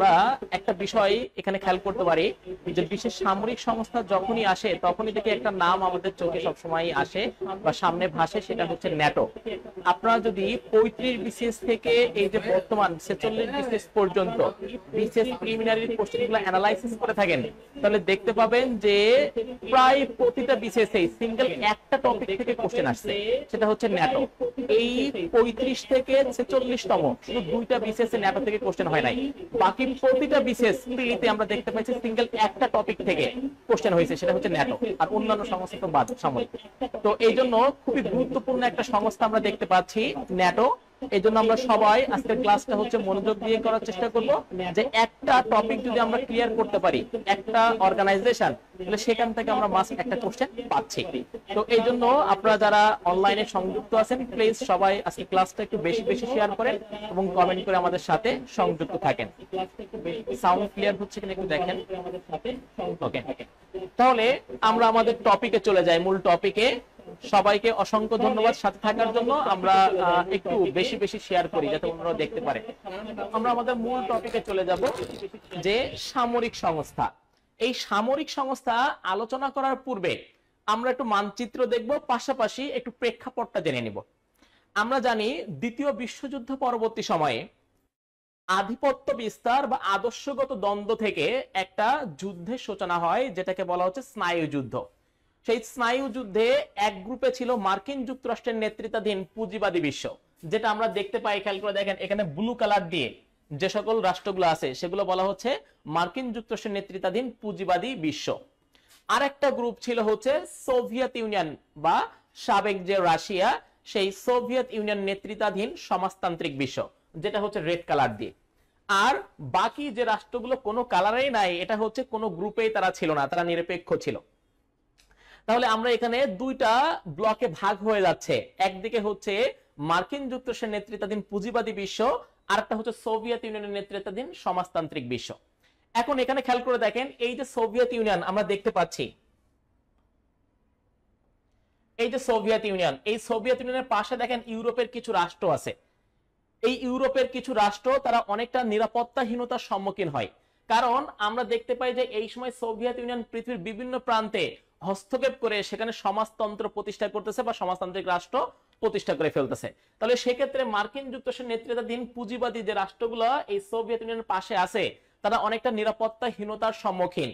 আমরা একটা বিষয় এখানে খেয়াল করতে পারি যে বিশেষ সামরিক সংস্থা যখনই আসে তখনই থেকে একটা নাম আমাদের চোখে সবসময় আসে বা সামনে ভাসে সেটা হচ্ছে ন্যাটো আপনারা যদি পঁয়ত্রিশ বিসিএস থেকে এই যে বর্তমান ছেচল্লিশ বিসিএস পর্যন্ত বিসিএস প্রিলিমিনারি কোশ্চেনগুলো অ্যানালাইসিস করে থাকেন তাহলে দেখতে পাবেন যে প্রায় প্রতিটা বিসিএস সিঙ্গেল একটা টপিক থেকে কোশ্চেন আসছে সেটা হচ্ছে ন্যাটো এই পঁয়ত্রিশ থেকে ছেচল্লিশতম শুধু দুইটা বিসিএস ন্যাটো থেকে কোশ্চেন হয় নাই বাকি প্রতিটা বিশেষ পিড়িতে আমরা দেখতে পাচ্ছি সিঙ্গেল একটা টপিক থেকে কোশ্চেন হয়েছে সেটা হচ্ছে ন্যাটো আর অন্যান্য সংস্থা তো বাদ সামরিক তো এই জন্য খুবই গুরুত্বপূর্ণ একটা সংস্থা আমরা দেখতে পাচ্ছি ন্যাটো এই জন্য আমরা সবাই আজকের ক্লাসটা হচ্ছে মনোযোগ দিয়ে করার চেষ্টা করব যে একটা টপিক যদি আমরা ক্লিয়ার করতে পারি একটা অর্গানাইজেশন তাহলে সেখান থেকে আমরা মাস্ট একটা কোশ্চেন পাচ্ছি তো এই জন্য আপনারা যারা অনলাইনে সংযুক্ত আছেন প্লিজ সবাই আজকে ক্লাসটা একটু বেশি বেশি শেয়ার করেন এবং কমেন্ট করে আমাদের সাথে সংযুক্ত থাকেন সাউন্ড ক্লিয়ার হচ্ছে কিনা একটু দেখেন ওকে তাহলে আমরা আমাদের টপিকে চলে যাই মূল টপিকে সবাইকে অসংখ্য ধন্যবাদ সাথে থাকার জন্য আমরা একটু বেশি বেশি শেয়ার করি যাতে অন্যরা দেখতে পারে আমরা আমাদের মূল টপিকে চলে যাব যে সামরিক সংস্থা এই সামরিক সংস্থা আলোচনা করার পূর্বে আমরা একটু মানচিত্র দেখব পাশাপাশি একটু প্রেক্ষাপটটা জেনে নিব আমরা জানি দ্বিতীয় বিশ্বযুদ্ধ পরবর্তী সময়ে আধিপত্য বিস্তার বা আদর্শগত দ্বন্দ্ব থেকে একটা যুদ্ধের সূচনা হয় যেটাকে বলা হচ্ছে স্নায়ু যুদ্ধ সেই স্নায়ু যুদ্ধে এক গ্রুপে ছিল মার্কিন যুক্তরাষ্ট্রের নেতৃত্বাধীন পুঁজিবাদী বিশ্ব যেটা আমরা দেখতে পাই খেয়াল করে দেখেন এখানে ব্লু কালার দিয়ে যে সকল রাষ্ট্রগুলো আছে সেগুলো বলা হচ্ছে মার্কিন যুক্তরাষ্ট্রের নেতৃত্বাধীন পুঁজিবাদী বিশ্ব আর একটা গ্রুপ ছিল হচ্ছে সোভিয়েত ইউনিয়ন বা সাবেক যে রাশিয়া সেই সোভিয়েত ইউনিয়ন নেতৃত্বাধীন সমাজতান্ত্রিক বিশ্ব যেটা হচ্ছে রেড কালার দিয়ে আর বাকি যে রাষ্ট্রগুলো কোনো কালারেই নাই এটা হচ্ছে কোনো গ্রুপেই তারা ছিল না তারা নিরপেক্ষ ছিল তাহলে আমরা এখানে দুইটা ব্লকে ভাগ হয়ে যাচ্ছে একদিকে হচ্ছে মার্কিন যুক্তরাষ্ট্রের নেতৃত্বাধীন পুঁজিবাদী বিশ্ব আর একটা হচ্ছে সোভিয়েত ইউনিয়নের নেতৃত্বাধীন সমাজতান্ত্রিক বিশ্ব এখন এখানে খেয়াল করে দেখেন এই যে সোভিয়েত ইউনিয়ন আমরা দেখতে পাচ্ছি এই যে সোভিয়েত ইউনিয়ন এই সোভিয়েত ইউনিয়নের পাশে দেখেন ইউরোপের কিছু রাষ্ট্র আছে এই ইউরোপের কিছু রাষ্ট্র তারা অনেকটা নিরাপত্তাহীনতার সম্মুখীন হয় কারণ আমরা দেখতে পাই যে এই সময় সোভিয়েত ইউনিয়ন পৃথিবীর বিভিন্ন প্রান্তে হস্তক্ষেপ করে সেখানে সমাজতন্ত্র প্রতিষ্ঠা করতেছে বা সমাজতান্ত্রিক রাষ্ট্র প্রতিষ্ঠা করে ফেলতেছে তাহলে সেক্ষেত্রে মার্কিন যুক্তরাষ্ট্রের নেতৃত্বাধীন পুঁজিবাদী যে রাষ্ট্রগুলো এই সোভিয়েত ইউনিয়নের পাশে আছে তারা অনেকটা নিরাপত্তাহীনতার সম্মুখীন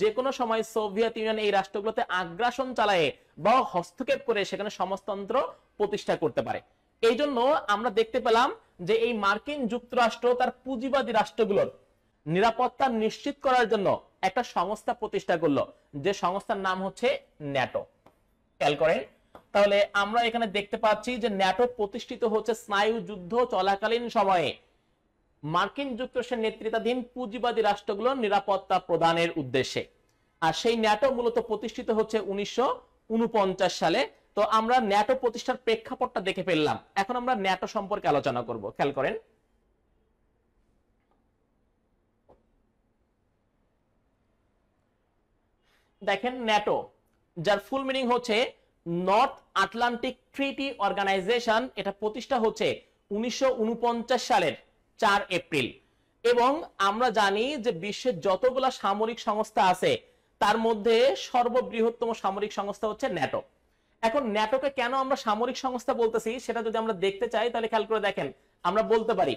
যে কোনো সময় সোভিয়েত ইউনিয়ন এই রাষ্ট্রগুলোতে আগ্রাসন চালায় বা হস্তক্ষেপ করে সেখানে সমাজতন্ত্র প্রতিষ্ঠা করতে পারে এই জন্য আমরা দেখতে পেলাম যে এই মার্কিন যুক্তরাষ্ট্র তার পুঁজিবাদী রাষ্ট্রগুলোর নিরাপত্তা নিশ্চিত করার জন্য একটা সংস্থা প্রতিষ্ঠা করলো যে সংস্থার নাম হচ্ছে ন্যাটো খেয়াল করেন তাহলে আমরা এখানে দেখতে পাচ্ছি যে ন্যাটো প্রতিষ্ঠিত হচ্ছে স্নায়ু যুদ্ধ চলাকালীন সময়ে মার্কিন যুক্তরাষ্ট্রের নেতৃত্বাধীন পুঁজিবাদী রাষ্ট্রগুলোর নিরাপত্তা প্রদানের উদ্দেশ্যে আর সেই ন্যাটো মূলত প্রতিষ্ঠিত হচ্ছে উনিশশো সালে তো আমরা ন্যাটো প্রতিষ্ঠার প্রেক্ষাপটটা দেখে ফেললাম এখন আমরা ন্যাটো সম্পর্কে আলোচনা করব খেয়াল করেন দেখেন ন্যাটো যার ফুল মিনিং হচ্ছে নর্থ আটলান্টিক ট্রিটি অর্গানাইজেশন এটা প্রতিষ্ঠা হচ্ছে উনিশশো সালের চার এপ্রিল এবং আমরা জানি যে বিশ্বের যতগুলা সামরিক সংস্থা আছে তার মধ্যে সর্ববৃহত্তম সামরিক সংস্থা হচ্ছে ন্যাটো এখন ন্যাটোকে কেন আমরা সামরিক সংস্থা বলতেছি সেটা যদি আমরা দেখতে চাই তাহলে খেয়াল করে দেখেন আমরা বলতে পারি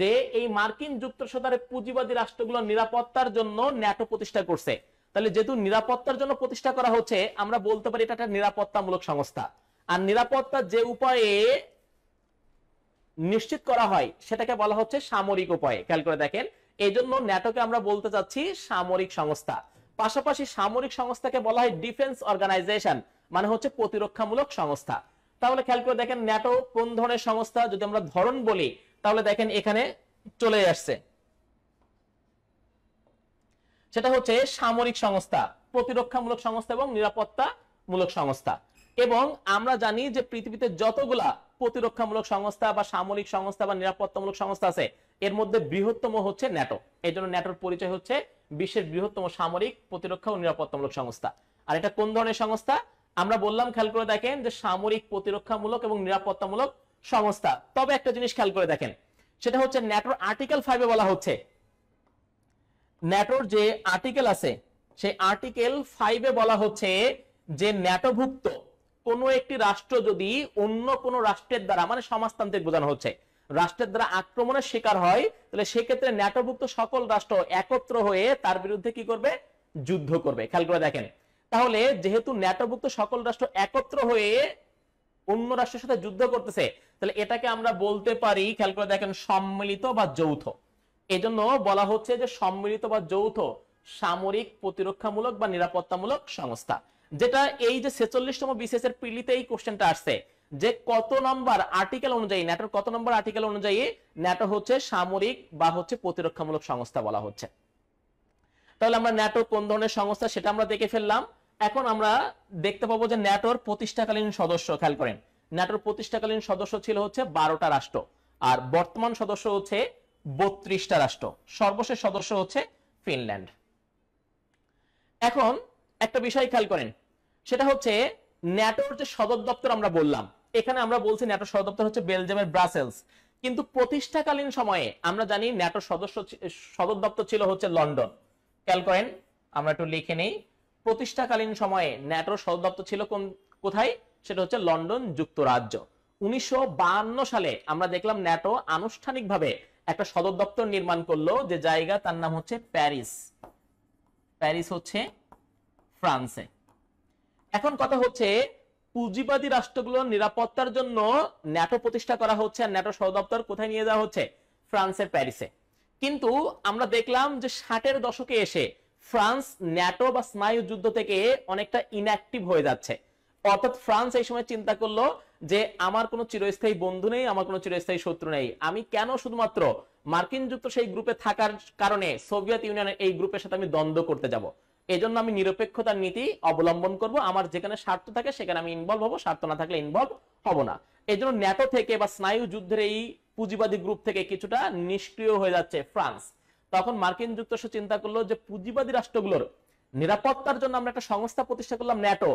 যে এই মার্কিন যুক্তরাষ্ট্রের পুঁজিবাদী রাষ্ট্রগুলোর নিরাপত্তার জন্য ন্যাটো প্রতিষ্ঠা করছে তাহলে যেহেতু নিরাপত্তার জন্য প্রতিষ্ঠা করা হচ্ছে আমরা বলতে পারি এটা একটা নিরাপত্তামূলক সংস্থা আর নিরাপত্তা যে উপায়ে নিশ্চিত করা হয় সেটাকে বলা হচ্ছে সামরিক উপায়ে খেয়াল করে দেখেন এই জন্য ন্যাটোকে আমরা বলতে চাচ্ছি সামরিক সংস্থা পাশাপাশি সামরিক সংস্থাকে বলা হয় ডিফেন্স অর্গানাইজেশন মানে হচ্ছে প্রতিরক্ষামূলক সংস্থা তাহলে খেয়াল করে দেখেন ন্যাটো কোন ধরনের সংস্থা যদি আমরা ধরন বলি তাহলে দেখেন এখানে চলে আসছে সেটা হচ্ছে সামরিক সংস্থা প্রতিরক্ষামূলক সংস্থা এবং নিরাপত্তা মূলক সংস্থা এবং আমরা জানি যে পৃথিবীতে যতগুলা প্রতিরক্ষামূলক সংস্থা বা সামরিক সংস্থা বা নিরাপত্তামূলক সংস্থা আছে এর মধ্যে বৃহত্তম হচ্ছে ন্যাটো এই জন্য ন্যাটোর পরিচয় হচ্ছে বিশ্বের বৃহত্তম সামরিক প্রতিরক্ষা ও নিরাপত্তামূলক সংস্থা আর এটা কোন ধরনের সংস্থা আমরা বললাম খেয়াল করে দেখেন যে সামরিক প্রতিরক্ষামূলক এবং নিরাপত্তামূলক সংস্থা তবে একটা জিনিস খেয়াল করে দেখেন সেটা হচ্ছে ন্যাটোর আর্টিকেল ফাইভে বলা হচ্ছে ন্যাটোর যে আর্টিকেল আছে সেই আর্টিকেল ফাইভে বলা হচ্ছে যে ন্যাটোভুক্ত কোনো একটি রাষ্ট্র যদি অন্য কোনো রাষ্ট্রের দ্বারা মানে সমাজতান্ত্রিক বোঝানো হচ্ছে রাষ্ট্রের দ্বারা আক্রমণের শিকার হয় তাহলে সেক্ষেত্রে ন্যাটোভুক্ত সকল রাষ্ট্র একত্র হয়ে তার বিরুদ্ধে কি করবে যুদ্ধ করবে খেয়াল করে দেখেন তাহলে যেহেতু ন্যাটোভুক্ত সকল রাষ্ট্র একত্র হয়ে অন্য রাষ্ট্রের সাথে যুদ্ধ করতেছে তাহলে এটাকে আমরা বলতে পারি খেয়াল করে দেখেন সম্মিলিত বা যৌথ এজন্য বলা হচ্ছে যে সম্মিলিত বা যৌথ সামরিক প্রতিরক্ষামূলক বা নিরাপত্তামূলক সংস্থা যেটা এই যে ছেচল্লিশতম বিসিএস এর পিলিতে এই কোশ্চেনটা আসছে যে কত নম্বর আর্টিকেল অনুযায়ী ন্যাটোর কত নম্বর আর্টিকেল অনুযায়ী ন্যাটো হচ্ছে সামরিক বা হচ্ছে প্রতিরক্ষামূলক সংস্থা বলা হচ্ছে তাহলে আমরা ন্যাটো কোন ধরনের সংস্থা সেটা আমরা দেখে ফেললাম এখন আমরা দেখতে পাবো যে ন্যাটোর প্রতিষ্ঠাকালীন সদস্য খেয়াল করেন ন্যাটোর প্রতিষ্ঠাকালীন সদস্য ছিল হচ্ছে বারোটা রাষ্ট্র আর বর্তমান সদস্য হচ্ছে বত্রিশটা রাষ্ট্র সর্বশেষ সদস্য হচ্ছে ফিনল্যান্ড এখন একটা বিষয় খেয়াল করেন সেটা হচ্ছে ন্যাটোর যে সদর দপ্তর আমরা বললাম এখানে আমরা বলছি ন্যাটোর সদর দপ্তর হচ্ছে বেলজিয়ামের ব্রাসেলস কিন্তু প্রতিষ্ঠাকালীন সময়ে আমরা জানি ন্যাটোর সদস্য সদর দপ্তর ছিল হচ্ছে লন্ডন খেয়াল করেন আমরা একটু লিখে নেই প্রতিষ্ঠাকালীন সময়ে ন্যাটোর সদর দপ্তর ছিল কোন কোথায় সেটা হচ্ছে লন্ডন যুক্তরাজ্য উনিশশো সালে আমরা দেখলাম ন্যাটো আনুষ্ঠানিকভাবে একটা সদর দপ্তর নির্মাণ করলো যে জায়গা তার নাম হচ্ছে প্যারিস প্যারিস হচ্ছে ফ্রান্সে এখন কথা হচ্ছে পুঁজিবাদী রাষ্ট্রগুলোর নিরাপত্তার জন্য ন্যাটো প্রতিষ্ঠা করা হচ্ছে আর ন্যাটো সদর দপ্তর কোথায় নিয়ে যাওয়া হচ্ছে ফ্রান্সের প্যারিসে কিন্তু আমরা দেখলাম যে ষাটের দশকে এসে ফ্রান্স ন্যাটো বা স্নায়ু যুদ্ধ থেকে অনেকটা ইনঅ্যাক্টিভ হয়ে যাচ্ছে অর্থাৎ ফ্রান্স এই সময় চিন্তা করলো যে আমার কোনো চিরস্থায়ী বন্ধু নেই আমার কোনো চিরস্থায়ী শত্রু নেই আমি কেন শুধুমাত্র মার্কিন যুক্ত সেই গ্রুপে থাকার কারণে সোভিয়েত ইউনিয়নের এই গ্রুপের সাথে আমি দ্বন্দ্ব করতে যাব এজন্য আমি নিরপেক্ষতার নীতি অবলম্বন করব আমার যেখানে স্বার্থ থাকে সেখানে আমি ইনভলভ হবো স্বার্থ না থাকলে ইনভলভ হব না এজন্য ন্যাটো থেকে বা স্নায়ু যুদ্ধের এই পুঁজিবাদী গ্রুপ থেকে কিছুটা নিষ্ক্রিয় হয়ে যাচ্ছে ফ্রান্স তখন মার্কিন যুক্তরাষ্ট্র চিন্তা করলো যে পুঁজিবাদী রাষ্ট্রগুলোর নিরাপত্তার জন্য আমরা একটা সংস্থা প্রতিষ্ঠা করলাম ন্যাটো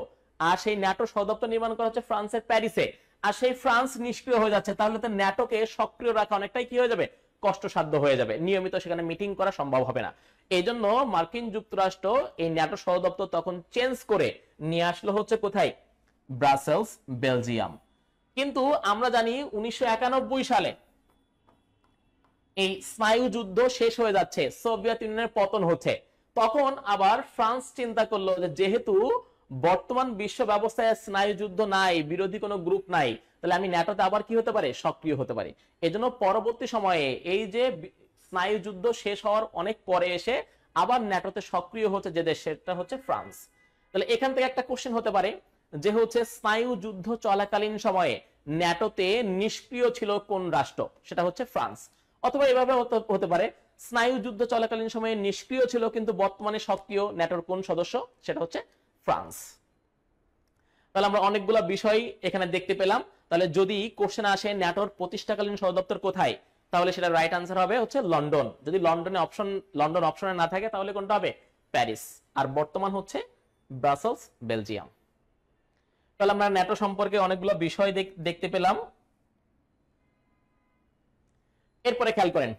আর সেই ন্যাটো সদপ্তর নির্মাণ করা হচ্ছে ফ্রান্সের প্যারিসে আর সেই ফ্রান্স নিষ্ক্রিয় হয়ে যাচ্ছে তাহলে তো ন্যাটোকে সক্রিয় রাখা অনেকটাই কি হয়ে যাবে কষ্টসাধ্য হয়ে যাবে নিয়মিত সেখানে মিটিং করা সম্ভব হবে না এই জন্য মার্কিন যুক্তরাষ্ট্র এই ন্যাটো সদপ্তর তখন চেঞ্জ করে নিয়ে আসলো হচ্ছে কোথায় ব্রাসেলস বেলজিয়াম কিন্তু আমরা জানি উনিশশো সালে এই স্নায়ু যুদ্ধ শেষ হয়ে যাচ্ছে সোভিয়েত ইউনিয়নের পতন হচ্ছে তখন আবার ফ্রান্স চিন্তা করলো যেহেতু বর্তমান বিশ্ব ব্যবস্থায় স্নায়ুযুদ্ধ নাই বিরোধী কোনো গ্রুপ নাই তাহলে আমি ন্যাটোতে আবার কি হতে পারে সক্রিয় হতে পারে এজন্য পরবর্তী সময়ে এই যে স্নায়ুযুদ্ধ শেষ হওয়ার অনেক পরে এসে আবার ন্যাটোতে সক্রিয় হচ্ছে যে দেশ সেটা হচ্ছে ফ্রান্স তাহলে এখান থেকে একটা কোশ্চেন হতে পারে যে হচ্ছে স্নায়ু যুদ্ধ চলাকালীন সময়ে ন্যাটোতে নিষ্ক্রিয় ছিল কোন রাষ্ট্র সেটা হচ্ছে ফ্রান্স অথবা এভাবে হতে পারে স্নায়ু যুদ্ধ চলাকালীন সময়ে নিষ্ক্রিয় ছিল কিন্তু বর্তমানে সক্রিয় ন্যাটোর কোন সদস্য সেটা হচ্ছে ফ্রান্স তাহলে আমরা অনেকগুলো বিষয় এখানে দেখতে পেলাম তাহলে যদি কোশ্চেন আসে ন্যাটোর প্রতিষ্ঠাকালীন সদপ্তর কোথায় তাহলে সেটা রাইট আনসার হবে হচ্ছে লন্ডন যদি লন্ডনে অপশন লন্ডন অপশনে না থাকে তাহলে কোনটা হবে প্যারিস আর বর্তমান হচ্ছে ব্রাসেলস বেলজিয়াম তাহলে আমরা ন্যাটো সম্পর্কে অনেকগুলো বিষয় দেখতে পেলাম এরপরে খেয়াল করেন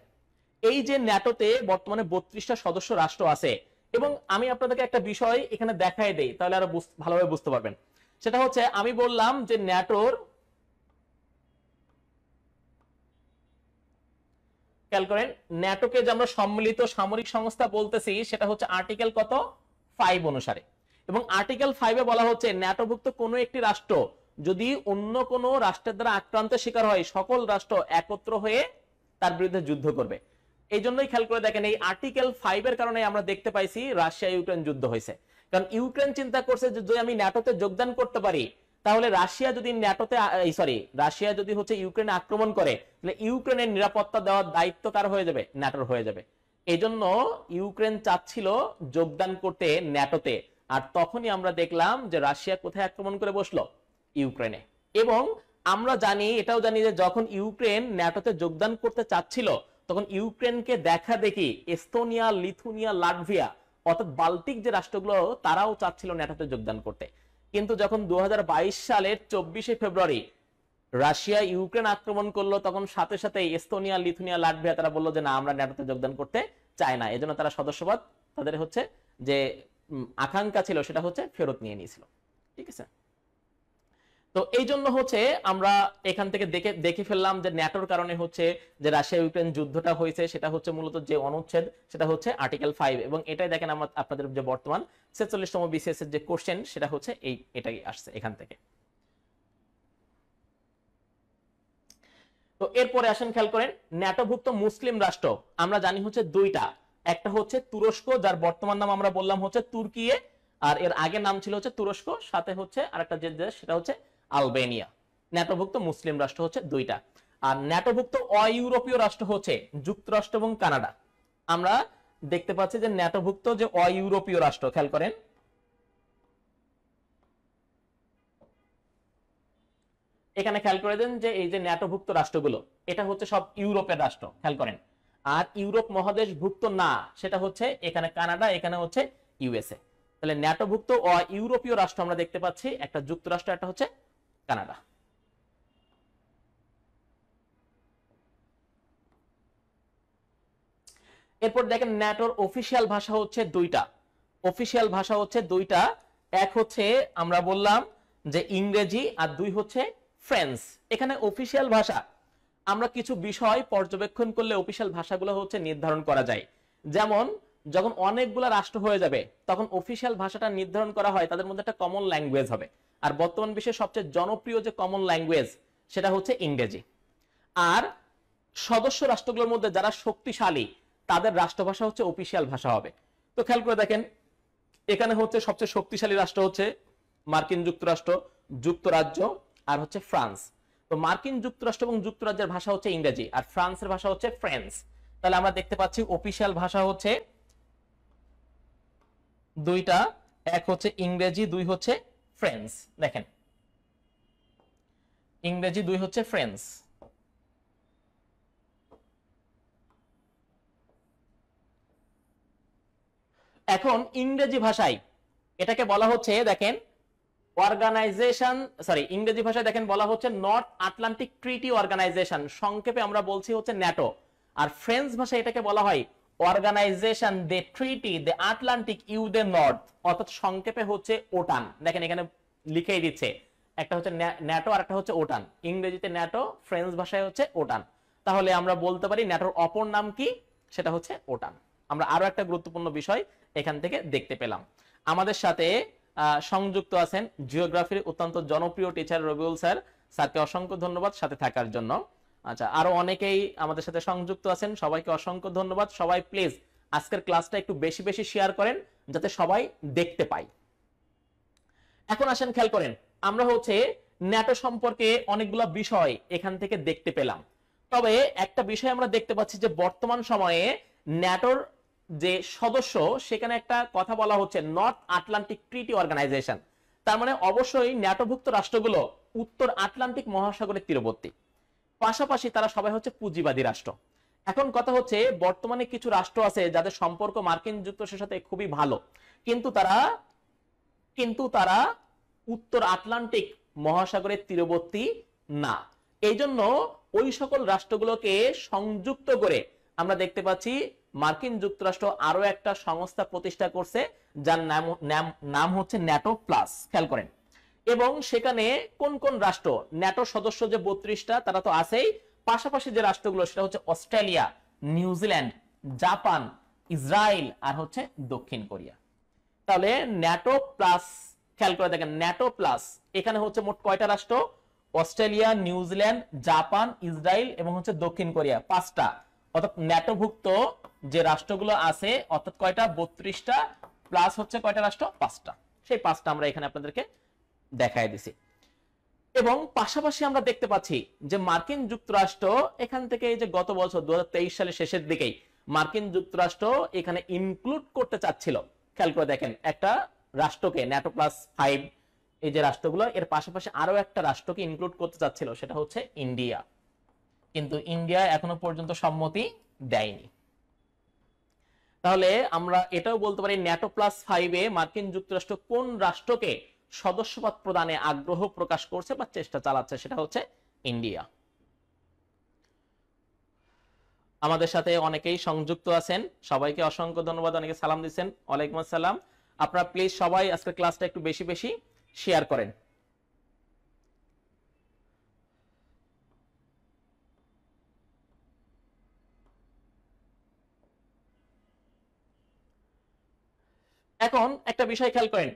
এই যে ন্যাটোতে বর্তমানে বত্রিশটা সদস্য রাষ্ট্র আছে এবং আমি আপনাদেরকে একটা বিষয় এখানে দেখাই দেই তাহলে আরো ভালোভাবে বুঝতে পারবেন সেটা হচ্ছে আমি বললাম যে ন্যাটোর খেয়াল করেন ন্যাটোকে যে আমরা সম্মিলিত সামরিক সংস্থা বলতেছি সেটা হচ্ছে আর্টিকেল কত ফাইভ অনুসারে এবং আর্টিকেল ফাইভে বলা হচ্ছে ন্যাটোভুক্ত কোনো একটি রাষ্ট্র যদি অন্য কোনো রাষ্ট্রের দ্বারা আক্রান্তের শিকার হয় সকল রাষ্ট্র একত্র হয়ে তার বিরুদ্ধে যুদ্ধ করবে এই জন্যই খেয়াল করে দেখেন এই আর্টিকেল ফাইভ এর কারণে আমরা দেখতে পাইছি রাশিয়া ইউক্রেন যুদ্ধ হয়েছে কারণ ইউক্রেন চিন্তা করছে যে যদি আমি ন্যাটোতে যোগদান করতে পারি তাহলে রাশিয়া যদি ন্যাটোতে সরি রাশিয়া যদি হচ্ছে ইউক্রেন আক্রমণ করে তাহলে ইউক্রেনের নিরাপত্তা দেওয়ার দায়িত্ব কার হয়ে যাবে ন্যাটোর হয়ে যাবে এই জন্য ইউক্রেন চাচ্ছিল যোগদান করতে ন্যাটোতে আর তখনই আমরা দেখলাম যে রাশিয়া কোথায় আক্রমণ করে বসলো ইউক্রেনে এবং আমরা জানি এটাও জানি যে যখন ইউক্রেন ন্যাটোতে যোগদান করতে চাচ্ছিল তখন ইউক্রেনকে দেখা দেখি এস্তোনিয়া লিথুনিয়া লাটভিয়া অর্থাৎ বাল্টিক যে রাষ্ট্রগুলো তারাও চাচ্ছিল নেটাতে যোগদান করতে কিন্তু যখন দু সালের চব্বিশে ফেব্রুয়ারি রাশিয়া ইউক্রেন আক্রমণ করলো তখন সাথে সাথে এস্তোনিয়া লিথুনিয়া লাটভিয়া তারা বললো যে না আমরা নেটাতে যোগদান করতে চাই না এজন্য তারা সদস্যপদ তাদের হচ্ছে যে আকাঙ্ক্ষা ছিল সেটা হচ্ছে ফেরত নিয়ে নিয়েছিল ঠিক আছে তো এই জন্য হচ্ছে আমরা এখান থেকে দেখে দেখে ফেললাম যে ন্যাটোর কারণে হচ্ছে যে রাশিয়া ইউক্রেন যুদ্ধটা হয়েছে সেটা হচ্ছে মূলত যে অনুচ্ছেদ সেটা হচ্ছে আর্টিকেল ফাইভ এবং এটাই দেখেন আমার আপনাদের যে বর্তমান ছেচল্লিশতম বিসিএস এর যে কোশ্চেন সেটা হচ্ছে এই এটাই আসছে এখান থেকে তো এরপরে আসেন খেয়াল করেন ন্যাটোভুক্ত মুসলিম রাষ্ট্র আমরা জানি হচ্ছে দুইটা একটা হচ্ছে তুরস্ক যার বর্তমান নাম আমরা বললাম হচ্ছে তুর্কিয়ে আর এর আগে নাম ছিল হচ্ছে তুরস্ক সাথে হচ্ছে আরেকটা যে দেশ সেটা হচ্ছে আলবেনিয়া ন্যাটোভুক্ত মুসলিম রাষ্ট্র হচ্ছে দুইটা আর ন্যাটোভুক্ত অইউরোপীয় রাষ্ট্র হচ্ছে যুক্তরাষ্ট্র এবং কানাডা আমরা দেখতে পাচ্ছি যে ন্যাটোভুক্ত যে অইউরোপীয় রাষ্ট্র খেয়াল করেন এখানে খেয়াল করে দেন যে এই যে ন্যাটোভুক্ত রাষ্ট্রগুলো এটা হচ্ছে সব ইউরোপের রাষ্ট্র খেয়াল করেন আর ইউরোপ মহাদেশ ভুক্ত না সেটা হচ্ছে এখানে কানাডা এখানে হচ্ছে ইউএসএ তাহলে ন্যাটোভুক্ত অ ইউরোপীয় রাষ্ট্র আমরা দেখতে পাচ্ছি একটা যুক্তরাষ্ট্র একটা হচ্ছে কানাডা এরপর দেখেন ন্যাটোর অফিসিয়াল ভাষা হচ্ছে দুইটা অফিসিয়াল ভাষা হচ্ছে দুইটা এক হচ্ছে আমরা বললাম যে ইংরেজি আর দুই হচ্ছে ফ্রেন্স এখানে অফিসিয়াল ভাষা আমরা কিছু বিষয় পর্যবেক্ষণ করলে অফিসিয়াল ভাষাগুলো হচ্ছে নির্ধারণ করা যায় যেমন যখন অনেকগুলো রাষ্ট্র হয়ে যাবে তখন অফিসিয়াল ভাষাটা নির্ধারণ করা হয় তাদের মধ্যে একটা কমন ল্যাঙ্গুয়েজ হবে আর বর্তমান বিশ্বের সবচেয়ে জনপ্রিয় যে কমন ল্যাঙ্গুয়েজ সেটা হচ্ছে ইংরেজি আর সদস্য রাষ্ট্রগুলোর মধ্যে যারা শক্তিশালী তাদের রাষ্ট্রভাষা হচ্ছে অফিসিয়াল ভাষা হবে তো খেয়াল করে দেখেন এখানে হচ্ছে সবচেয়ে শক্তিশালী রাষ্ট্র হচ্ছে মার্কিন যুক্তরাষ্ট্র যুক্তরাজ্য আর হচ্ছে ফ্রান্স তো মার্কিন যুক্তরাষ্ট্র এবং যুক্তরাজ্যের ভাষা হচ্ছে ইংরেজি আর ফ্রান্সের ভাষা হচ্ছে ফ্রেন্স তাহলে আমরা দেখতে পাচ্ছি অফিসিয়াল ভাষা হচ্ছে দুইটা এক হচ্ছে ইংরেজি দুই হচ্ছে ফ্রেন্স দেখেন ইংরেজি দুই হচ্ছে ফ্রেন্স এখন ইংরেজি ভাষায় এটাকে বলা হচ্ছে দেখেন অর্গানাইজেশন সরি ইংরেজি ভাষায় দেখেন বলা হচ্ছে নর্থ আটলান্টিক ট্রিটি অর্গানাইজেশন সংক্ষেপে আমরা বলছি হচ্ছে ন্যাটো আর ফ্রেন্স ভাষায় এটাকে বলা হয় organisation the treaty the Atlantic ইউ দে নর্থ অর্থাৎ সংক্ষেপে হচ্ছে ওটান দেখেন এখানে লিখেই দিচ্ছে একটা হচ্ছে ন্যাটো আর একটা হচ্ছে ওটান ইংরেজিতে ন্যাটো ফ্রেঞ্চ ভাষায় হচ্ছে ওটান তাহলে আমরা বলতে পারি ন্যাটোর অপর নাম কি সেটা হচ্ছে ওটান আমরা আরো একটা গুরুত্বপূর্ণ বিষয় এখান থেকে দেখতে পেলাম আমাদের সাথে সংযুক্ত আছেন জিওগ্রাফির অত্যন্ত জনপ্রিয় টিচার রবিউল স্যার স্যারকে অসংখ্য ধন্যবাদ সাথে থাকার জন্য আচ্ছা আরো অনেকেই আমাদের সাথে সংযুক্ত আছেন সবাইকে অসংখ্য ধন্যবাদ সবাই প্লিজ আজকের ক্লাসটা একটু বেশি বেশি শেয়ার করেন যাতে সবাই দেখতে পায় এখন আসেন খেয়াল করেন আমরা হচ্ছে ন্যাটো সম্পর্কে অনেকগুলো বিষয় এখান থেকে দেখতে পেলাম তবে একটা বিষয় আমরা দেখতে পাচ্ছি যে বর্তমান সময়ে ন্যাটোর যে সদস্য সেখানে একটা কথা বলা হচ্ছে নর্থ আটলান্টিক ট্রিটি অর্গানাইজেশন তার মানে অবশ্যই ন্যাটোভুক্ত রাষ্ট্রগুলো উত্তর আটলান্টিক মহাসাগরের তীরবর্তী পাশাপাশি তারা সবাই হচ্ছে পুঁজিবাদী রাষ্ট্র এখন কথা হচ্ছে বর্তমানে কিছু রাষ্ট্র আছে যাদের সম্পর্ক মার্কিন যুক্তরাষ্ট্রের সাথে খুবই ভালো কিন্তু তারা কিন্তু তারা উত্তর আটলান্টিক মহাসাগরের তীরবর্তী না এই জন্য ওই সকল রাষ্ট্রগুলোকে সংযুক্ত করে আমরা দেখতে পাচ্ছি মার্কিন যুক্তরাষ্ট্র আরো একটা সংস্থা প্রতিষ্ঠা করছে যার নাম নাম হচ্ছে ন্যাটো প্লাস খেয়াল করেন এবং সেখানে কোন কোন রাষ্ট্র ন্যাটো সদস্য যে বত্রিশটা তারা তো আছেই পাশাপাশি যে রাষ্ট্রগুলো সেটা হচ্ছে অস্ট্রেলিয়া নিউজিল্যান্ড জাপান ইসরায়েল আর হচ্ছে দক্ষিণ কোরিয়া তাহলে ন্যাটো প্লাস খেয়াল করে দেখেন ন্যাটো প্লাস এখানে হচ্ছে মোট কয়টা রাষ্ট্র অস্ট্রেলিয়া নিউজিল্যান্ড জাপান ইসরায়েল এবং হচ্ছে দক্ষিণ কোরিয়া পাঁচটা অর্থাৎ ন্যাটোভুক্ত যে রাষ্ট্রগুলো আছে অর্থাৎ কয়টা বত্রিশটা প্লাস হচ্ছে কয়টা রাষ্ট্র পাঁচটা সেই পাঁচটা আমরা এখানে আপনাদেরকে দেখায় দিছে এবং পাশাপাশি আমরা দেখতে পাচ্ছি যে মার্কিন যুক্তরাষ্ট্র এখান থেকে যে গত বছর দু সালে শেষের দিকেই মার্কিন যুক্তরাষ্ট্র এখানে ইনক্লুড করতে চাচ্ছিল খেয়াল করে দেখেন একটা রাষ্ট্রকে ন্যাটো প্লাস ফাইভ এই যে রাষ্ট্রগুলো এর পাশাপাশি আরো একটা রাষ্ট্রকে ইনক্লুড করতে চাচ্ছিল সেটা হচ্ছে ইন্ডিয়া কিন্তু ইন্ডিয়া এখনো পর্যন্ত সম্মতি দেয়নি তাহলে আমরা এটাও বলতে পারি ন্যাটো প্লাস ফাইভে মার্কিন যুক্তরাষ্ট্র কোন রাষ্ট্রকে সদস্যপদ প্রদানে আগ্রহ প্রকাশ করছে বা চেষ্টা চালাচ্ছে সেটা হচ্ছে ইন্ডিয়া আমাদের সাথে অনেকেই সংযুক্ত আছেন সবাইকে অসংখ্য ধন্যবাদ অনেকে সালাম দিচ্ছেন ওয়ালাইকুম আসসালাম আপনারা প্লিজ সবাই আজকে ক্লাসটা একটু বেশি বেশি শেয়ার করেন এখন একটা বিষয় খেয়াল করেন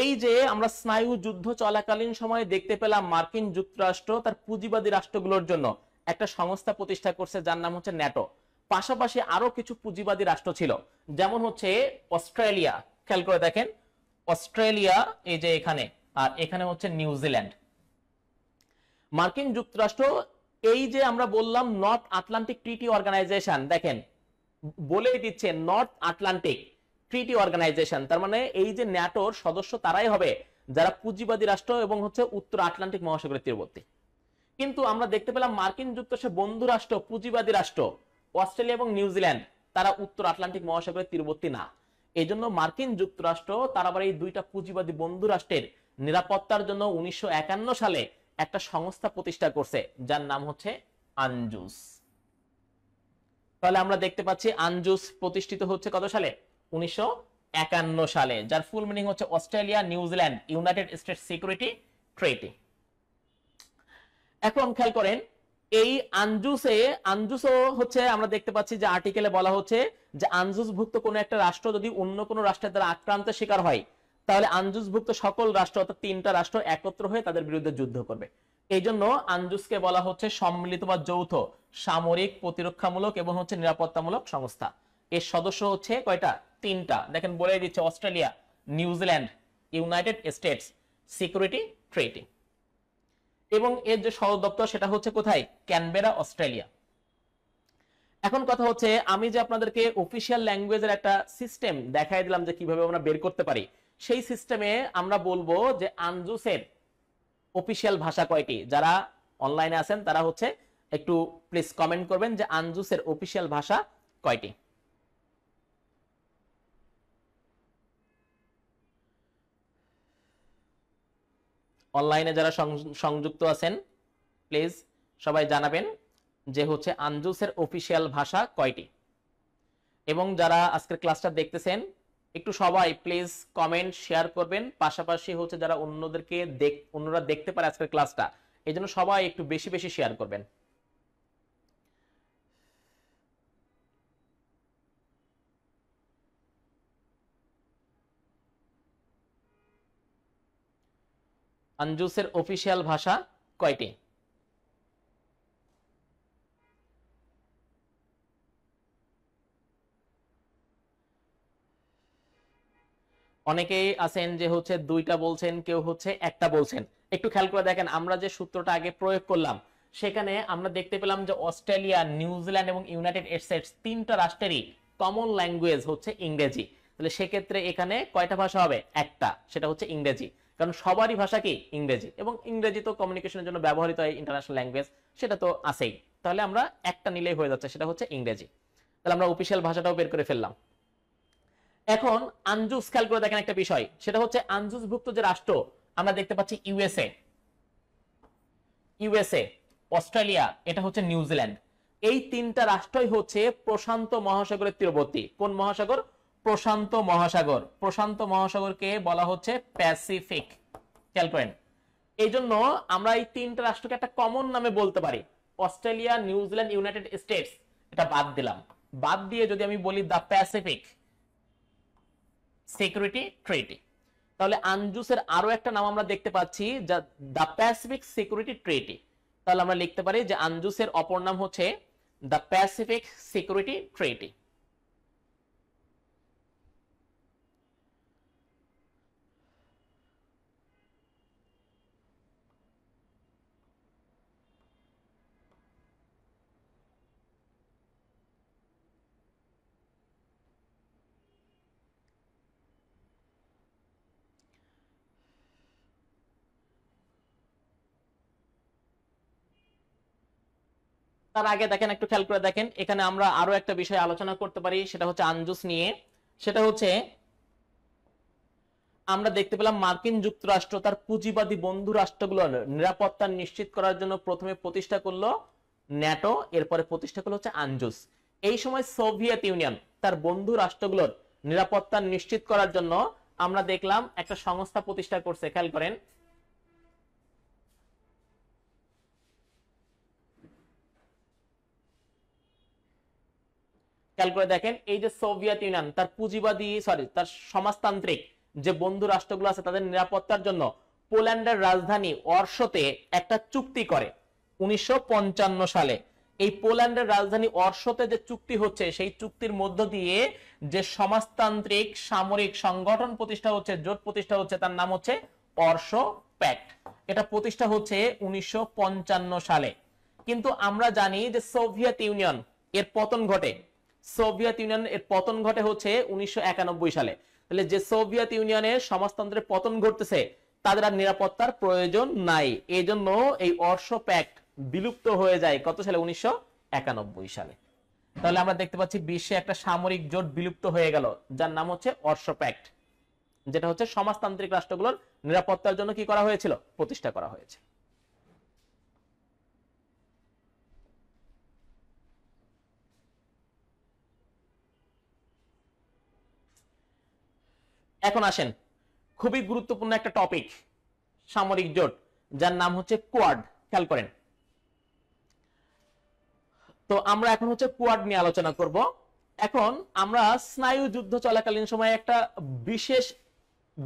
এই যে আমরা স্নায়ু যুদ্ধ চলাকালীন সময়ে দেখতে পেলাম মার্কিন যুক্তরাষ্ট্র তার পুঁজিবাদী রাষ্ট্রগুলোর জন্য একটা সংস্থা প্রতিষ্ঠা করছে যার নাম হচ্ছে ন্যাটো পাশাপাশি আরো কিছু পুঁজিবাদী রাষ্ট্র ছিল যেমন হচ্ছে অস্ট্রেলিয়া খেয়াল করে দেখেন অস্ট্রেলিয়া এই যে এখানে আর এখানে হচ্ছে নিউজিল্যান্ড মার্কিন যুক্তরাষ্ট্র এই যে আমরা বললাম নর্থ আটলান্টিক ট্রিটি অর্গানাইজেশন দেখেন বলেই দিচ্ছে নর্থ আটলান্টিক ট্রিটি অর্গানাইজেশন তার মানে এই যে ন্যাটোর সদস্য তারাই হবে যারা পুঁজিবাদী রাষ্ট্র এবং হচ্ছে উত্তর আটলান্টিক মহাসাগরের তীরবর্তী কিন্তু আমরা দেখতে পেলাম মার্কিন যুক্তরাষ্ট্রের বন্ধু রাষ্ট্র পুঁজিবাদী রাষ্ট্র অস্ট্রেলিয়া এবং নিউজিল্যান্ড তারা উত্তর আটলান্টিক মহাসাগরের তীরবর্তী না এই জন্য মার্কিন যুক্তরাষ্ট্র তার আবার এই দুইটা পুঁজিবাদী বন্ধু রাষ্ট্রের নিরাপত্তার জন্য উনিশশো সালে একটা সংস্থা প্রতিষ্ঠা করছে যার নাম হচ্ছে আনজুস তাহলে আমরা দেখতে পাচ্ছি আনজুস প্রতিষ্ঠিত হচ্ছে কত সালে উনিশশো সালে যার ফুল মিনিং হচ্ছে Australia New Zealand United State security treaty এখন খেয়াল করেন এই আঞ্জুসে আঞ্জুসও হচ্ছে আমরা দেখতে পাচ্ছি যে আর্টিকেলে বলা হচ্ছে যে আঞ্জুসভুক্ত কোনো একটা রাষ্ট্র যদি অন্য কোনো রাষ্ট্রের দ্বারা আক্রান্তের শিকার হয় তাহলে আঞ্জুসভুক্ত সকল রাষ্ট্র অর্থাৎ তিনটা রাষ্ট্র একত্র হয়ে তাদের বিরুদ্ধে যুদ্ধ করবে এই জন্য আঞ্জুসকে বলা হচ্ছে সম্মিলিত বা যৌথ সামরিক প্রতিরক্ষামূলক এবং হচ্ছে নিরাপত্তামূলক সংস্থা এর সদস্য হচ্ছে কয়টা তিনটা দেখেন বলে দিচ্ছে Australia New Zealand United States security trading এবং এর যে সদর দপ্তর সেটা হচ্ছে কোথায় ক্যানবেরা অস্ট্রেলিয়া এখন কথা হচ্ছে আমি যে আপনাদেরকে অফিসিয়াল ল্যাঙ্গুয়েজের একটা সিস্টেম দেখাই দিলাম যে কিভাবে আমরা বের করতে পারি সেই সিস্টেমে আমরা বলবো যে আনজুসের অফিসিয়াল ভাষা কয়টি যারা অনলাইনে আছেন তারা হচ্ছে একটু প্লিজ কমেন্ট করবেন যে আনজুসের অফিসিয়াল ভাষা কয়টি অনলাইনে যারা সংযুক্ত আছেন প্লিজ সবাই জানাবেন যে হচ্ছে আঞ্জুসের অফিসিয়াল ভাষা কয়টি এবং যারা আজকের ক্লাসটা দেখতেছেন একটু সবাই প্লিজ কমেন্ট শেয়ার করবেন পাশাপাশি হচ্ছে যারা অন্যদেরকে দেখ অন্যরা দেখতে পারে আজকের ক্লাসটা এই জন্য সবাই একটু বেশি বেশি শেয়ার করবেন আঞ্জুসের অফিসিয়াল ভাষা কয়টি অনেকেই আছেন যে হচ্ছে দুইটা বলছেন কেউ হচ্ছে একটা বলছেন একটু খেয়াল করে দেখেন আমরা যে সূত্রটা আগে প্রয়োগ করলাম সেখানে আমরা দেখতে পেলাম যে অস্ট্রেলিয়া নিউজিল্যান্ড এবং ইউনাইটেড স্টেটস তিনটা রাষ্ট্রেরই কমন ল্যাঙ্গুয়েজ হচ্ছে ইংরেজি তাহলে সেক্ষেত্রে এখানে কয়টা ভাষা হবে একটা সেটা হচ্ছে ইংরেজি কারণ সবারই ভাষা কি ইংরেজি এবং ইংরেজি তো কমিউনিকেশনের জন্য ব্যবহৃত হয় ইন্টারন্যাশনাল ল্যাঙ্গুয়েজ সেটা তো আছেই তাহলে আমরা একটা নিলেই হয়ে যাচ্ছে সেটা হচ্ছে ইংরেজি তাহলে আমরা অফিসিয়াল ভাষাটাও বের করে ফেললাম এখন আঞ্জুস খেয়াল করে দেখেন একটা বিষয় সেটা হচ্ছে আঞ্জুসভুক্ত যে রাষ্ট্র আমরা দেখতে পাচ্ছি ইউএসএ ইউএসএ অস্ট্রেলিয়া এটা হচ্ছে নিউজিল্যান্ড এই তিনটা রাষ্ট্রই হচ্ছে প্রশান্ত মহাসাগরের তীরবর্তী কোন মহাসাগর প্রশান্ত মহাসাগর প্রশান্ত মহাসাগরকে বলা হচ্ছে প্যাসিফিক খেয়াল করেন এই জন্য আমরা এই তিনটা রাষ্ট্রকে একটা কমন নামে বলতে পারি অস্ট্রেলিয়া নিউজিল্যান্ড ইউনাইটেড স্টেটস এটা বাদ দিলাম বাদ দিয়ে যদি আমি বলি দ্য প্যাসিফিক সিকিউরিটি ট্রিটি তাহলে আঞ্জুসের আরো একটা নাম আমরা দেখতে পাচ্ছি যা দ্য প্যাসিফিক সিকিউরিটি ট্রিটি তাহলে আমরা লিখতে পারি যে আঞ্জুসের অপর নাম হচ্ছে দ্য প্যাসিফিক সিকিউরিটি ট্রিটি তার আগে দেখেন একটু খেয়াল করে দেখেন এখানে আমরা আরো একটা বিষয় আলোচনা করতে পারি সেটা হচ্ছে আঞ্জুস নিয়ে সেটা হচ্ছে আমরা দেখতে পেলাম মার্কিন যুক্তরাষ্ট্র তার পুঁজিবাদী বন্ধু রাষ্ট্রগুলো নিরাপত্তা নিশ্চিত করার জন্য প্রথমে প্রতিষ্ঠা করলো ন্যাটো এরপরে প্রতিষ্ঠা করলো হচ্ছে আঞ্জুস এই সময় সোভিয়েত ইউনিয়ন তার বন্ধু রাষ্ট্রগুলোর নিরাপত্তা নিশ্চিত করার জন্য আমরা দেখলাম একটা সংস্থা প্রতিষ্ঠা করছে খেয়াল করেন খেয়াল করে দেখেন এই যে সোভিয়েত ইউনিয়ন তার পুঁজিবাদী সরি তার সমাজতান্ত্রিক যে বন্ধু রাষ্ট্রগুলো আছে তাদের নিরাপত্তার জন্য পোল্যান্ডের রাজধানী অর্শতে একটা চুক্তি করে উনিশশো সালে এই পোল্যান্ডের রাজধানী অর্শতে যে চুক্তি হচ্ছে সেই চুক্তির মধ্য দিয়ে যে সমাজতান্ত্রিক সামরিক সংগঠন প্রতিষ্ঠা হচ্ছে জোট প্রতিষ্ঠা হচ্ছে তার নাম হচ্ছে অর্শ প্যাক্ট এটা প্রতিষ্ঠা হচ্ছে উনিশশো সালে কিন্তু আমরা জানি যে সোভিয়েত ইউনিয়ন এর পতন ঘটে সোভিয়েত ইউনিয়ন এর পতন ঘটে হচ্ছে উনিশশো সালে তাহলে যে সোভিয়েত ইউনিয়নের সমাজতন্ত্রের পতন ঘটতেছে তাদের আর নিরাপত্তার প্রয়োজন নাই এই জন্য এই অর্শ প্যাক বিলুপ্ত হয়ে যায় কত সালে উনিশশো সালে তাহলে আমরা দেখতে পাচ্ছি বিশ্বে একটা সামরিক জোট বিলুপ্ত হয়ে গেল যার নাম হচ্ছে অর্শ প্যাক যেটা হচ্ছে সমাজতান্ত্রিক রাষ্ট্রগুলোর নিরাপত্তার জন্য কি করা হয়েছিল প্রতিষ্ঠা করা হয়েছে এখন আসেন খুবই গুরুত্বপূর্ণ একটা টপিক সামরিক জোট যার নাম হচ্ছে কোয়াড খেয়াল করেন তো আমরা এখন হচ্ছে কোয়াড নিয়ে আলোচনা করব এখন আমরা স্নায়ু যুদ্ধ চলাকালীন সময় একটা বিশেষ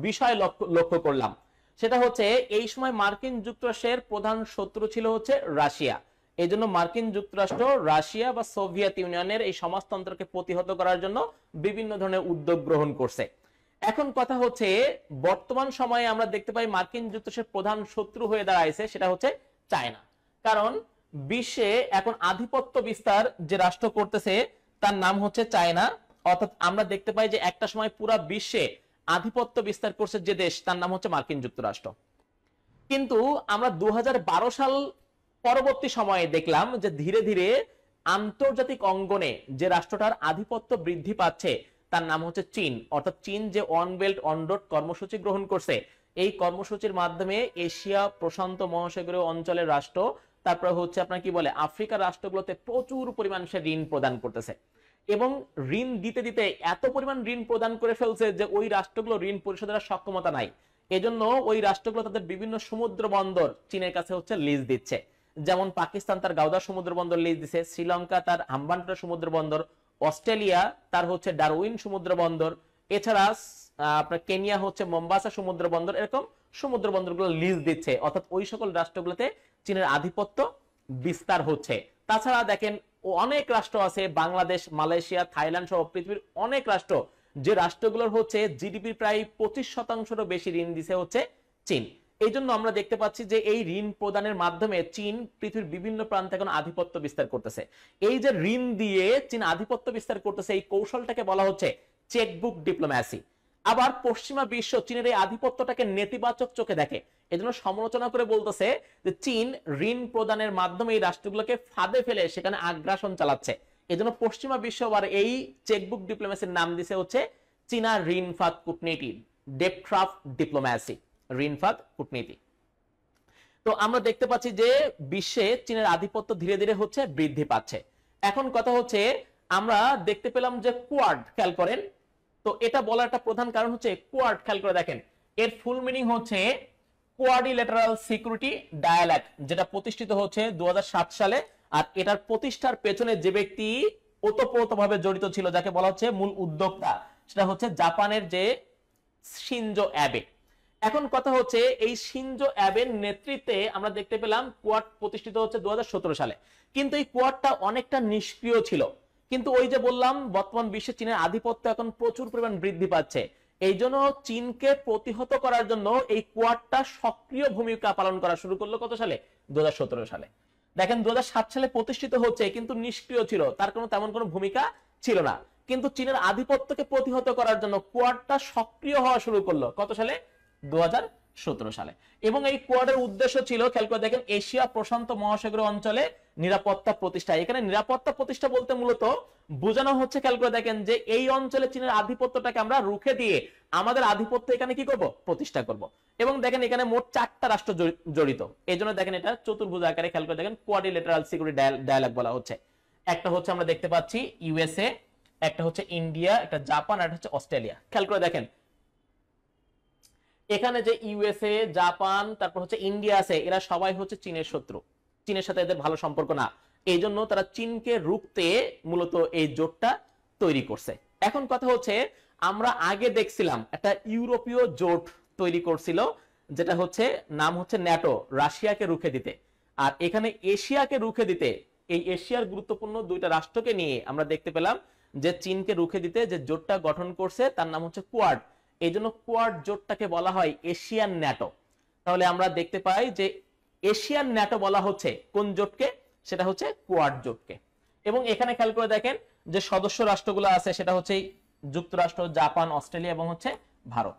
বিষয় লক্ষ্য করলাম সেটা হচ্ছে এই সময় মার্কিন যুক্তরাষ্ট্রের প্রধান শত্রু ছিল হচ্ছে রাশিয়া এই জন্য মার্কিন যুক্তরাষ্ট্র রাশিয়া বা সোভিয়েত ইউনিয়নের এই সমাজতন্ত্রকে প্রতিহত করার জন্য বিভিন্ন ধরনের উদ্যোগ গ্রহণ করছে এখন কথা হচ্ছে বর্তমান সময়ে আমরা দেখতে পাই মার্কিন যুক্তরাষ্ট্রের প্রধান শত্রু হয়ে দাঁড়াইছে সেটা হচ্ছে চায়না কারণ বিশ্বে এখন আধিপত্য বিস্তার যে রাষ্ট্র করতেছে তার নাম হচ্ছে চায়না অর্থাৎ আমরা দেখতে পাই যে একটা সময় পুরো বিশ্বে আধিপত্য বিস্তার করছে যে দেশ তার নাম হচ্ছে মার্কিন যুক্তরাষ্ট্র কিন্তু আমরা দু সাল পরবর্তী সময়ে দেখলাম যে ধীরে ধীরে আন্তর্জাতিক অঙ্গনে যে রাষ্ট্রটার আধিপত্য বৃদ্ধি পাচ্ছে তার নাম হচ্ছে চীন অর্থাৎ চীন যে অন বেল্ট অন রোড কর্মসূচি গ্রহণ করছে এই কর্মসূচির মাধ্যমে এশিয়া প্রশান্ত মহাসাগরীয় অঞ্চলের রাষ্ট্র তারপর হচ্ছে আপনার কি বলে আফ্রিকার রাষ্ট্রগুলোতে প্রচুর পরিমাণ সে ঋণ প্রদান করতেছে এবং ঋণ দিতে দিতে এত পরিমাণ ঋণ প্রদান করে ফেলছে যে ওই রাষ্ট্রগুলো ঋণ পরিশোধের সক্ষমতা নাই এজন্য ওই রাষ্ট্রগুলো তাদের বিভিন্ন সমুদ্র বন্দর চীনের কাছে হচ্ছে লিজ দিচ্ছে যেমন পাকিস্তান তার গাউদা সমুদ্র বন্দর লিজ দিচ্ছে শ্রীলঙ্কা তার হাম্বান্টোটা সমুদ্র বন্দর অস্ট্রেলিয়া তার হচ্ছে ডারউইন সমুদ্র বন্দর এছাড়া আপনার কেনিয়া হচ্ছে মম্বাসা সমুদ্র বন্দর এরকম সমুদ্র বন্দরগুলো লিজ দিচ্ছে অর্থাৎ ওই সকল রাষ্ট্রগুলোতে চীনের আধিপত্য বিস্তার হচ্ছে তাছাড়া দেখেন অনেক রাষ্ট্র আছে বাংলাদেশ মালয়েশিয়া থাইল্যান্ড সহ পৃথিবীর অনেক রাষ্ট্র যে রাষ্ট্রগুলোর হচ্ছে জিডিপির প্রায় পঁচিশ শতাংশেরও বেশি ঋণ দিছে হচ্ছে চীন এই জন্য আমরা দেখতে পাচ্ছি যে এই ঋণ প্রদানের মাধ্যমে চীন পৃথিবীর বিভিন্ন প্রান্তে এখন আধিপত্য বিস্তার করতেছে এই যে ঋণ দিয়ে চীন আধিপত্য বিস্তার করতেছে এই কৌশলটাকে বলা হচ্ছে চেকবুক ডিপ্লোম্যাসি আবার পশ্চিমা বিশ্ব চীনের এই আধিপত্যটাকে নেতিবাচক চোখে দেখে এজন্য সমালোচনা করে বলতেছে যে চীন ঋণ প্রদানের মাধ্যমে এই রাষ্ট্রগুলোকে ফাঁদে ফেলে সেখানে আগ্রাসন চালাচ্ছে এজন্য পশ্চিমা বিশ্ব আবার এই চেকবুক ডিপ্লোম্যাসির নাম দিছে হচ্ছে চীনা ঋণ ফাঁদ কূটনীতি ডেপট্রাফ ডিপ্লোম্যাসি ঋণফাত কূটনীতি তো আমরা দেখতে পাচ্ছি যে বিশ্বে চীনের আধিপত্য ধীরে ধীরে হচ্ছে বৃদ্ধি পাচ্ছে এখন কথা হচ্ছে আমরা দেখতে পেলাম যে কোয়ার্ড খেয়াল করেন তো এটা বলার একটা প্রধান কারণ হচ্ছে কোয়ার্ড খেয়াল করে দেখেন এর ফুল মিনিং হচ্ছে কোয়ার্ডিলেটারাল সিকিউরিটি ডায়ালগ যেটা প্রতিষ্ঠিত হচ্ছে দু সালে আর এটার প্রতিষ্ঠার পেছনে যে ব্যক্তি ওতপ্রোতভাবে জড়িত ছিল যাকে বলা হচ্ছে মূল উদ্যোক্তা সেটা হচ্ছে জাপানের যে সিনজো অ্যাবে এখন কথা হচ্ছে এই সিনজো অ্যাবের নেতৃত্বে আমরা দেখতে পেলাম কোয়াড প্রতিষ্ঠিত হচ্ছে দু সালে কিন্তু এই কোয়াডটা অনেকটা নিষ্ক্রিয় ছিল কিন্তু ওই যে বললাম বর্তমান বিশ্বে চীনের আধিপত্য এখন প্রচুর পরিমাণ বৃদ্ধি পাচ্ছে এই জন্য চীনকে প্রতিহত করার জন্য এই কোয়াডটা সক্রিয় ভূমিকা পালন করা শুরু করলো কত সালে দু সালে দেখেন দু সালে প্রতিষ্ঠিত হচ্ছে কিন্তু নিষ্ক্রিয় ছিল তার কোনো তেমন কোনো ভূমিকা ছিল না কিন্তু চীনের আধিপত্যকে প্রতিহত করার জন্য কোয়াডটা সক্রিয় হওয়া শুরু করলো কত সালে দু সালে এবং এই কোয়াডের উদ্দেশ্য ছিল খেয়াল করে দেখেন এশিয়া প্রশান্ত মহাসাগর অঞ্চলে নিরাপত্তা প্রতিষ্ঠা এখানে নিরাপত্তা প্রতিষ্ঠা বলতে মূলত বোঝানো হচ্ছে খেয়াল করে দেখেন যে এই অঞ্চলে চীনের আধিপত্যটাকে আমরা রুখে দিয়ে আমাদের আধিপত্য এখানে কি করব প্রতিষ্ঠা করব এবং দেখেন এখানে মোট চারটা রাষ্ট্র জড়িত এই জন্য দেখেন এটা চতুর্ভুজ আকারে খেয়াল করে দেখেন কোয়াডিলেটারাল সিকিউরিটি ডায়ালগ বলা হচ্ছে একটা হচ্ছে আমরা দেখতে পাচ্ছি ইউএসএ একটা হচ্ছে ইন্ডিয়া একটা জাপান আর একটা হচ্ছে অস্ট্রেলিয়া খেয়াল করে দেখেন এখানে যে ইউএসএ জাপান তারপর হচ্ছে ইন্ডিয়া আছে এরা সবাই হচ্ছে চীনের শত্রু চীনের সাথে এদের ভালো সম্পর্ক না এই জন্য তারা চীনকে রুখতে মূলত এই জোটটা তৈরি করছে এখন কথা হচ্ছে আমরা আগে দেখছিলাম একটা ইউরোপীয় জোট তৈরি করছিল যেটা হচ্ছে নাম হচ্ছে ন্যাটো রাশিয়াকে রুখে দিতে আর এখানে এশিয়াকে রুখে দিতে এই এশিয়ার গুরুত্বপূর্ণ দুইটা রাষ্ট্রকে নিয়ে আমরা দেখতে পেলাম যে চীনকে রুখে দিতে যে জোটটা গঠন করছে তার নাম হচ্ছে কোয়াড এই জন্য কোয়াড জোটটাকে বলা হয় এশিয়ান ন্যাটো তাহলে আমরা দেখতে পাই যে এশিয়ান ন্যাটো বলা হচ্ছে কোন জোটকে সেটা হচ্ছে কোয়াড জোটকে এবং এখানে খেয়াল করে দেখেন যে সদস্য রাষ্ট্রগুলো আছে সেটা হচ্ছে যুক্তরাষ্ট্র জাপান অস্ট্রেলিয়া এবং হচ্ছে ভারত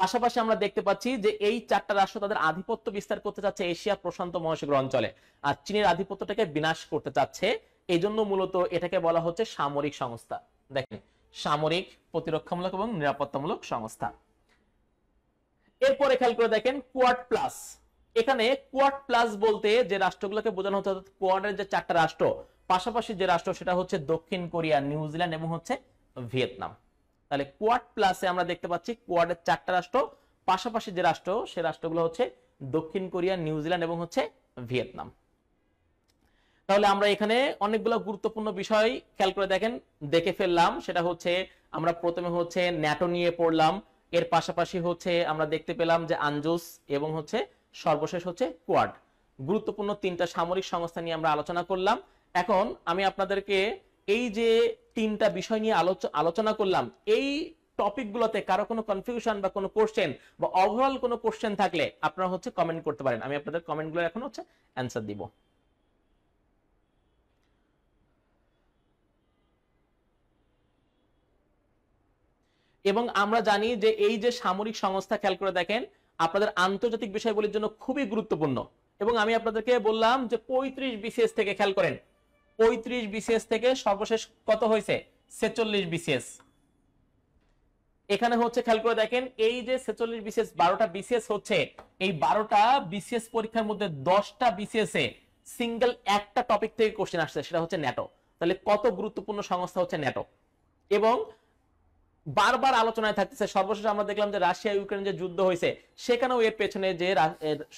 পাশাপাশি আমরা দেখতে পাচ্ছি যে এই চারটা রাষ্ট্র তাদের আধিপত্য বিস্তার করতে চাচ্ছে এশিয়া প্রশান্ত মহাসাগর অঞ্চলে আর চীনের আধিপত্যটাকে বিনাশ করতে চাচ্ছে এই জন্য মূলত এটাকে বলা হচ্ছে সামরিক সংস্থা দেখেন সামরিক প্রতিরক্ষামূলক এবং নিরাপত্তামূলক সংস্থা এরপরে খেয়াল করে দেখেন কোয়াড প্লাস এখানে কোয়াড প্লাস বলতে যে রাষ্ট্রগুলোকে বোঝানো হচ্ছে অর্থাৎ কোয়াডের যে চারটা রাষ্ট্র পাশাপাশি যে রাষ্ট্র সেটা হচ্ছে দক্ষিণ কোরিয়া নিউজিল্যান্ড এবং হচ্ছে ভিয়েতনাম তাহলে কোয়াড প্লাসে আমরা দেখতে পাচ্ছি কোয়াডের চারটা রাষ্ট্র পাশাপাশি যে রাষ্ট্র সে রাষ্ট্রগুলো হচ্ছে দক্ষিণ কোরিয়া নিউজিল্যান্ড এবং হচ্ছে ভিয়েতনাম তাহলে আমরা এখানে অনেকগুলো গুরুত্বপূর্ণ বিষয় খেয়াল করে দেখেন দেখে ফেললাম সেটা হচ্ছে আমরা প্রথমে হচ্ছে ন্যাটো নিয়ে পড়লাম এর পাশাপাশি হচ্ছে আমরা দেখতে পেলাম যে আঞ্জুস এবং হচ্ছে সর্বশেষ হচ্ছে কোয়াড গুরুত্বপূর্ণ তিনটা সামরিক সংস্থা নিয়ে আমরা আলোচনা করলাম এখন আমি আপনাদেরকে এই যে তিনটা বিষয় নিয়ে আলোচনা করলাম এই টপিকগুলোতে কারো কোনো কনফিউশন বা কোনো কোশ্চেন বা ওভারঅল কোনো কোশ্চেন থাকলে আপনারা হচ্ছে কমেন্ট করতে পারেন আমি আপনাদের কমেন্টগুলো এখন হচ্ছে অ্যান্সার দিব এবং আমরা জানি যে এই যে সামরিক সংস্থা খেয়াল করে দেখেন আপনাদের আন্তর্জাতিক বিষয়গুলির জন্য খুবই গুরুত্বপূর্ণ এবং আমি আপনাদেরকে বললাম যে পঁয়ত্রিশ বিসিএস থেকে খেয়াল করেন পঁয়ত্রিশ বিসিএস থেকে সর্বশেষ কত হয়েছে ছেচল্লিশ বিসিএস এখানে হচ্ছে খেয়াল করে দেখেন এই যে ছেচল্লিশ বিসিএস বারোটা বিসিএস হচ্ছে এই বারোটা বিসিএস পরীক্ষার মধ্যে দশটা বিসিএস এ সিঙ্গেল একটা টপিক থেকে কোশ্চেন আসছে সেটা হচ্ছে ন্যাটো তাহলে কত গুরুত্বপূর্ণ সংস্থা হচ্ছে ন্যাটো এবং বারবার আলোচনায় থাকতেছে সর্বশেষ আমরা দেখলাম যে রাশিয়া ইউক্রেন যে যুদ্ধ হয়েছে সেখানেও এর পেছনে যে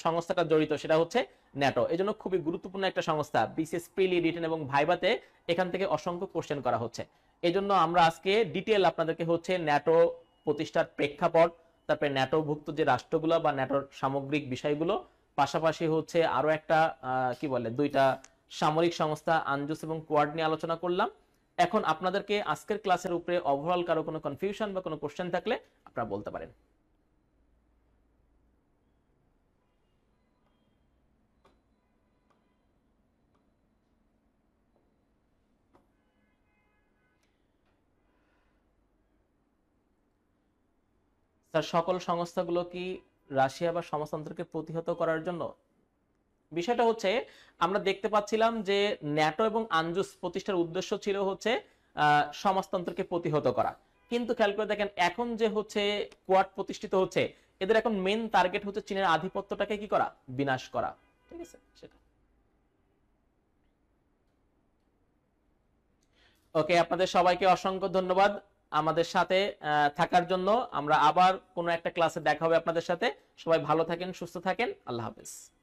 সংস্থাটা জড়িত সেটা হচ্ছে ন্যাটো এই জন্য খুবই গুরুত্বপূর্ণ একটা সংস্থা বিশেষ পিলি রিটেন এবং ভাইবাতে এখান থেকে অসংখ্য কোশ্চেন করা হচ্ছে এই জন্য আমরা আজকে ডিটেল আপনাদেরকে হচ্ছে ন্যাটো প্রতিষ্ঠার প্রেক্ষাপট তারপরে ন্যাটোভুক্ত যে রাষ্ট্রগুলো বা ন্যাটোর সামগ্রিক বিষয়গুলো পাশাপাশি হচ্ছে আরো একটা কি বলে দুইটা সামরিক সংস্থা আঞ্জুস এবং কোয়াড নিয়ে আলোচনা করলাম এখন আপনাদেরকে আজকের ক্লাসের উপরে ওভারঅল কারো কোনো কনফিউশন বা কোনো কোশ্চেন থাকলে আপনারা বলতে পারেন স্যার সকল সংস্থাগুলো কি রাশিয়া বা সমাজতন্ত্রকে প্রতিহত করার জন্য বিষয়টা হচ্ছে আমরা দেখতে পাচ্ছিলাম যে ন্যাটো এবং আঞ্জুস প্রতিষ্ঠার উদ্দেশ্য ছিল হচ্ছে সমাজতন্ত্রকে প্রতিহত করা কিন্তু খেয়াল করে দেখেন এখন যে হচ্ছে কোয়াড প্রতিষ্ঠিত হচ্ছে এদের এখন মেন টার্গেট হচ্ছে চীনের আধিপত্যটাকে কি করা বিনাশ করা ঠিক আছে সেটা ওকে আপনাদের সবাইকে অসংখ্য ধন্যবাদ আমাদের সাথে থাকার জন্য আমরা আবার কোনো একটা ক্লাসে দেখা হবে আপনাদের সাথে সবাই ভালো থাকেন সুস্থ থাকেন আল্লাহ হাফেজ